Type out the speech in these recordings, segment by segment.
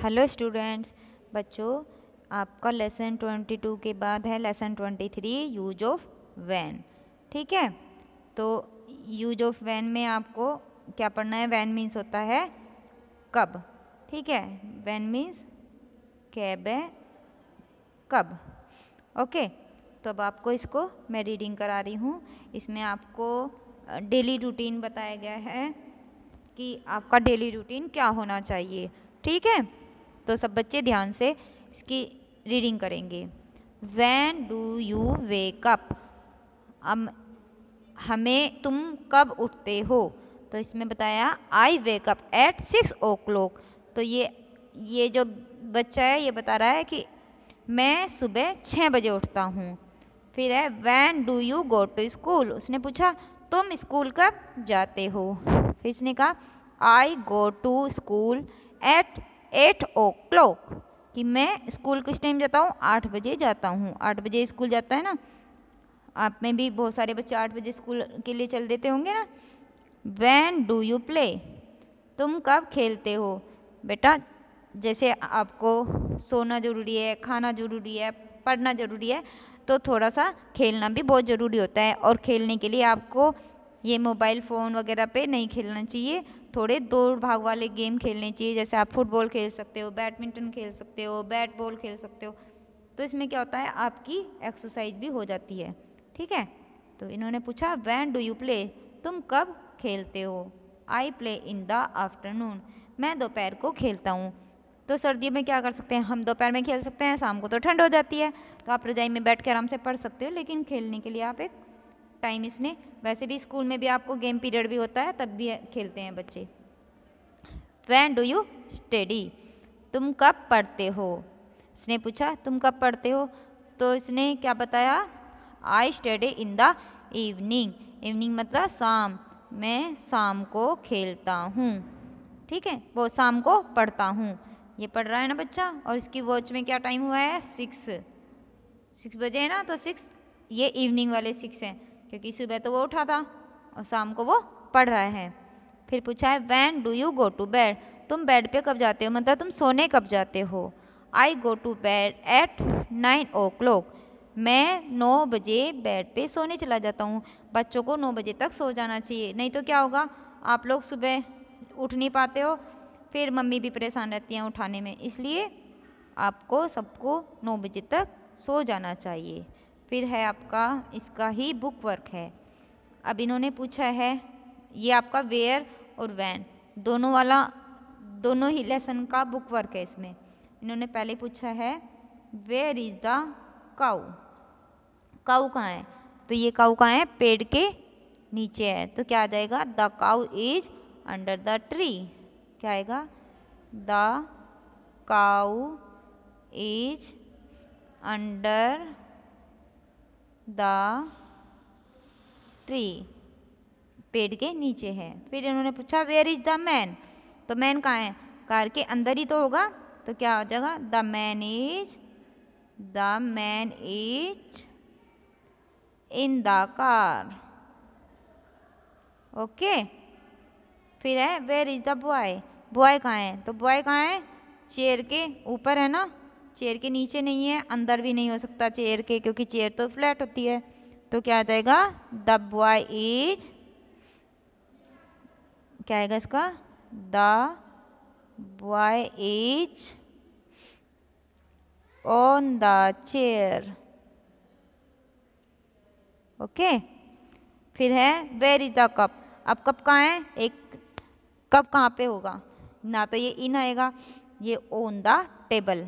hello students बच्चों आपका lesson twenty two के बाद है lesson twenty three use of when ठीक है तो यूज ऑफ वैन में आपको क्या पढ़ना है वैन मीन्स होता है कब ठीक है वैन मीन्स कैब है कब ओके तो अब आपको इसको मैं रीडिंग करा रही हूँ इसमें आपको डेली रूटीन बताया गया है कि आपका डेली रूटीन क्या होना चाहिए ठीक है तो सब बच्चे ध्यान से इसकी रीडिंग करेंगे वैन डू यू वेकअप हम हमें तुम कब उठते हो तो इसमें बताया I wake up at six o'clock तो ये ये जो बच्चा है ये बता रहा है कि मैं सुबह छः बजे उठता हूँ फिर है when do you go to school उसने पूछा तुम स्कूल कब जाते हो फिर इसने कहा I go to school at at o'clock कि मैं स्कूल किस टाइम जाता हूँ आठ बजे जाता हूँ आठ बजे स्कूल जाता है ना आप में भी बहुत सारे बच्चे आठ बजे स्कूल के लिए चल देते होंगे ना वैन डू यू प्ले तुम कब खेलते हो बेटा जैसे आपको सोना ज़रूरी है खाना ज़रूरी है पढ़ना ज़रूरी है तो थोड़ा सा खेलना भी बहुत ज़रूरी होता है और खेलने के लिए आपको ये मोबाइल फ़ोन वगैरह पे नहीं खेलना चाहिए थोड़े दौड़ भाग वाले गेम खेलने चाहिए जैसे आप फुटबॉल खेल सकते हो बैडमिंटन खेल सकते हो बैट बॉल खेल सकते हो तो इसमें क्या होता है आपकी एक्सरसाइज भी हो जाती है ठीक है तो इन्होंने पूछा वैन डू यू प्ले तुम कब खेलते हो I play in the afternoon मैं दोपहर को खेलता हूँ तो सर्दियों में क्या कर सकते हैं हम दोपहर में खेल सकते हैं शाम को तो ठंड हो जाती है तो आप रजाई में बैठ के आराम से पढ़ सकते हो लेकिन खेलने के लिए आप एक टाइम इसने वैसे भी स्कूल में भी आपको गेम पीरियड भी होता है तब भी खेलते हैं बच्चे वैन डू यू स्टडी तुम कब पढ़ते हो इसने पूछा तुम कब पढ़ते हो तो इसने क्या बताया I study in the evening evening मतलब शाम मैं शाम को खेलता हूँ ठीक है वो शाम को पढ़ता हूँ ये पढ़ रहा है ना बच्चा और इसकी वॉच में क्या टाइम हुआ है सिक्स सिक्स बजे है ना तो सिक्स ये इवनिंग वाले सिक्स हैं क्योंकि सुबह तो वो उठा था और शाम को वो पढ़ रहा है फिर पूछा है when do you go to bed तुम बेड पे कब जाते हो मतलब तुम सोने कब जाते हो I go to bed at nine o'clock मैं नौ बजे बेड पे सोने चला जाता हूँ बच्चों को नौ बजे तक सो जाना चाहिए नहीं तो क्या होगा आप लोग सुबह उठ नहीं पाते हो फिर मम्मी भी परेशान रहती हैं उठाने में इसलिए आपको सबको नौ बजे तक सो जाना चाहिए फिर है आपका इसका ही बुक वर्क है अब इन्होंने पूछा है ये आपका वेयर और वैन दोनों वाला दोनों ही लेसन का बुक वर्क है इसमें इन्होंने पहले पूछा है where is the cow cow कहाँ है तो ये काऊ कहाँ है पेड़ के नीचे है तो क्या आ जाएगा the cow is under the tree क्या आएगा the cow is under the tree पेड़ के नीचे है फिर इन्होंने पूछा वेयर इज़ द मैन तो मैन कहाँ है कार के अंदर ही तो होगा तो क्या हो जाएगा the man is the man is in the car okay फिर है where is the boy boy कहाँ है तो बॉय कहाँ है चेयर के ऊपर है ना चेयर के नीचे नहीं है अंदर भी नहीं हो सकता चेयर के क्योंकि चेयर तो फ्लैट होती है तो क्या आ जाएगा द बॉय इज क्या आएगा इसका the boy is on the chair okay फिर है वेर इज द कप अब कप कहाँ है एक कप कहाँ पे होगा ना तो ये इन आएगा ये ओन द टेबल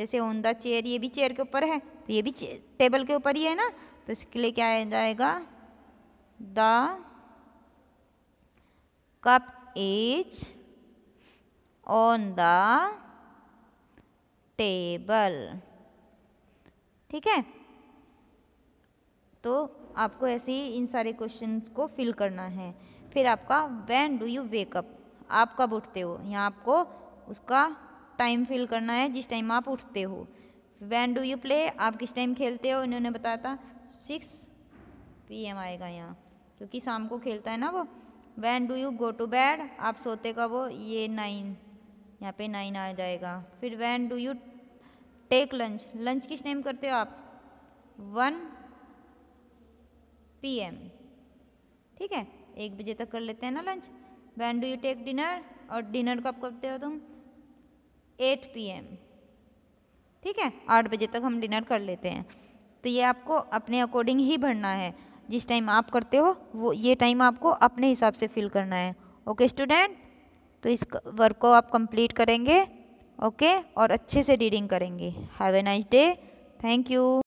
जैसे ऑन द चेयर ये भी चेयर के ऊपर है तो ये भी टेबल के ऊपर ही है ना तो इसके लिए क्या आ जाएगा the cup is on the table ठीक है तो आपको ऐसे ही इन सारे क्वेश्चन को फिल करना है फिर आपका वैन डू यू वेकअप आप कब उठते हो यहाँ आपको उसका टाइम फिल करना है जिस टाइम आप उठते हो वैन डू यू प्ले आप किस टाइम खेलते हो इन्होंने बताया था सिक्स पी एम आएगा यहाँ क्योंकि शाम को खेलता है ना वो when do you go to bed आप सोते कब वो ये नाइन यहाँ पे नाइन आ जाएगा फिर when do you take lunch lunch किस टाइम करते हो आप वन पी एम ठीक है एक बजे तक कर लेते हैं ना lunch when do you take dinner और डिनर कब करते हो तुम एट पी ठीक है आठ बजे तक हम डिनर कर लेते हैं तो ये आपको अपने अकॉर्डिंग ही भरना है जिस टाइम आप करते हो वो ये टाइम आपको अपने हिसाब से फिल करना है ओके स्टूडेंट तो इस वर्क को आप कंप्लीट करेंगे ओके और अच्छे से रीडिंग करेंगे have a nice day thank you